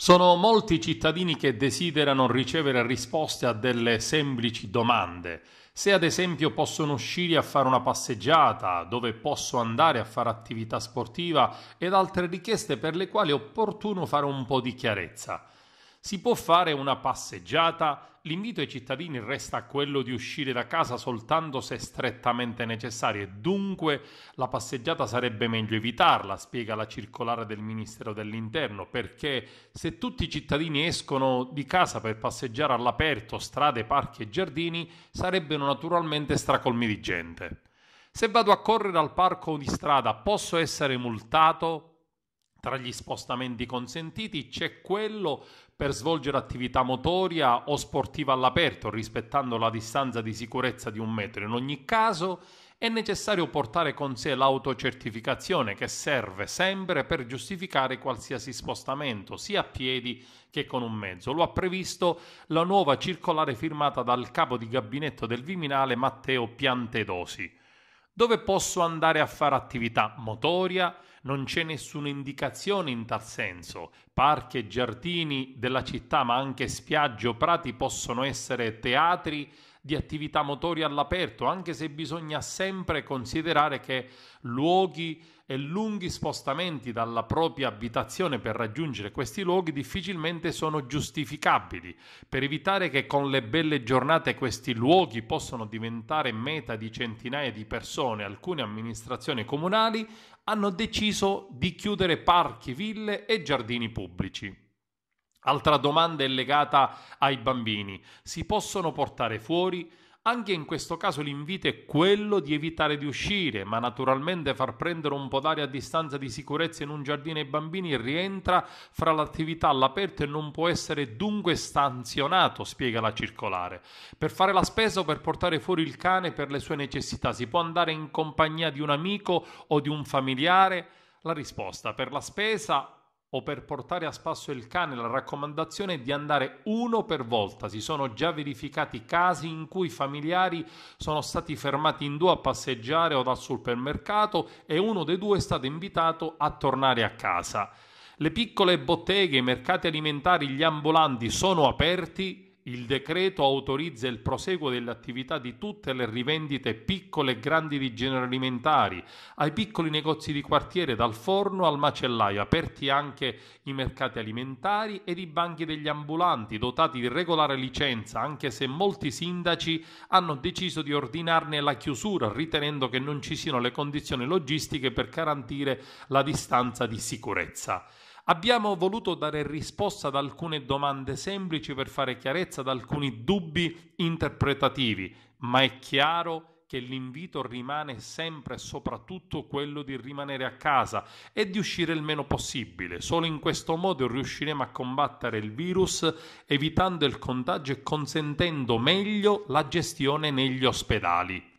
Sono molti i cittadini che desiderano ricevere risposte a delle semplici domande. Se ad esempio possono uscire a fare una passeggiata, dove posso andare a fare attività sportiva ed altre richieste per le quali è opportuno fare un po' di chiarezza. Si può fare una passeggiata, l'invito ai cittadini resta quello di uscire da casa soltanto se strettamente necessario e dunque la passeggiata sarebbe meglio evitarla, spiega la circolare del Ministero dell'Interno, perché se tutti i cittadini escono di casa per passeggiare all'aperto, strade, parchi e giardini, sarebbero naturalmente stracolmi di gente. Se vado a correre al parco o di strada posso essere multato? Tra gli spostamenti consentiti c'è quello per svolgere attività motoria o sportiva all'aperto, rispettando la distanza di sicurezza di un metro. In ogni caso è necessario portare con sé l'autocertificazione che serve sempre per giustificare qualsiasi spostamento, sia a piedi che con un mezzo. Lo ha previsto la nuova circolare firmata dal capo di gabinetto del Viminale Matteo Piantedosi dove posso andare a fare attività motoria, non c'è nessuna indicazione in tal senso. Parchi e giardini della città, ma anche spiagge o prati possono essere teatri di attività motori all'aperto, anche se bisogna sempre considerare che luoghi e lunghi spostamenti dalla propria abitazione per raggiungere questi luoghi difficilmente sono giustificabili. Per evitare che con le belle giornate questi luoghi possano diventare meta di centinaia di persone, alcune amministrazioni comunali hanno deciso di chiudere parchi, ville e giardini pubblici. Altra domanda è legata ai bambini. Si possono portare fuori? Anche in questo caso l'invito è quello di evitare di uscire, ma naturalmente far prendere un po' d'aria a distanza di sicurezza in un giardino ai bambini rientra fra l'attività all'aperto e non può essere dunque stanzionato, spiega la circolare. Per fare la spesa o per portare fuori il cane per le sue necessità si può andare in compagnia di un amico o di un familiare? La risposta per la spesa o per portare a spasso il cane la raccomandazione è di andare uno per volta. Si sono già verificati casi in cui i familiari sono stati fermati in due a passeggiare o dal supermercato e uno dei due è stato invitato a tornare a casa. Le piccole botteghe, i mercati alimentari, gli ambulanti sono aperti, il decreto autorizza il proseguo dell'attività di tutte le rivendite piccole e grandi di generi alimentari, ai piccoli negozi di quartiere dal forno al macellaio, aperti anche i mercati alimentari ed i banchi degli ambulanti, dotati di regolare licenza, anche se molti sindaci hanno deciso di ordinarne la chiusura, ritenendo che non ci siano le condizioni logistiche per garantire la distanza di sicurezza. Abbiamo voluto dare risposta ad alcune domande semplici per fare chiarezza ad alcuni dubbi interpretativi, ma è chiaro che l'invito rimane sempre e soprattutto quello di rimanere a casa e di uscire il meno possibile. Solo in questo modo riusciremo a combattere il virus evitando il contagio e consentendo meglio la gestione negli ospedali.